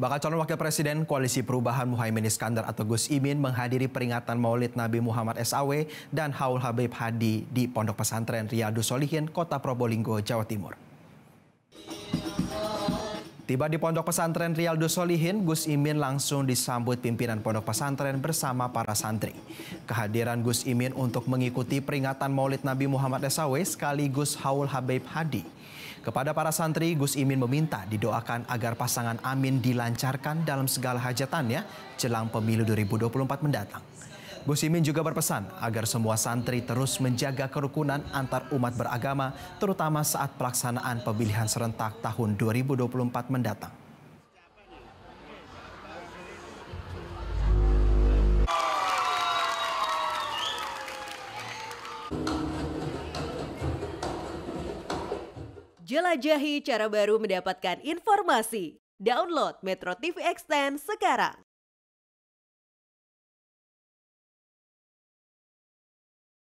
Bakal calon wakil presiden Koalisi Perubahan Muhaimin Iskandar atau Gus Imin menghadiri peringatan Maulid Nabi Muhammad SAW dan Haul Habib Hadi di Pondok Pesantren Riyadu Solihin, Kota Probolinggo, Jawa Timur. Tiba di pondok pesantren Rialdo Solihin, Gus Imin langsung disambut pimpinan pondok pesantren bersama para santri. Kehadiran Gus Imin untuk mengikuti peringatan maulid Nabi Muhammad SAW sekaligus haul Habib Hadi. Kepada para santri, Gus Imin meminta didoakan agar pasangan Amin dilancarkan dalam segala hajatannya jelang pemilu 2024 mendatang. Gus Imin juga berpesan agar semua santri terus menjaga kerukunan antar umat beragama, terutama saat pelaksanaan pemilihan serentak tahun 2024 mendatang. Jelajahi cara baru mendapatkan informasi. Download Metro TV Extend sekarang.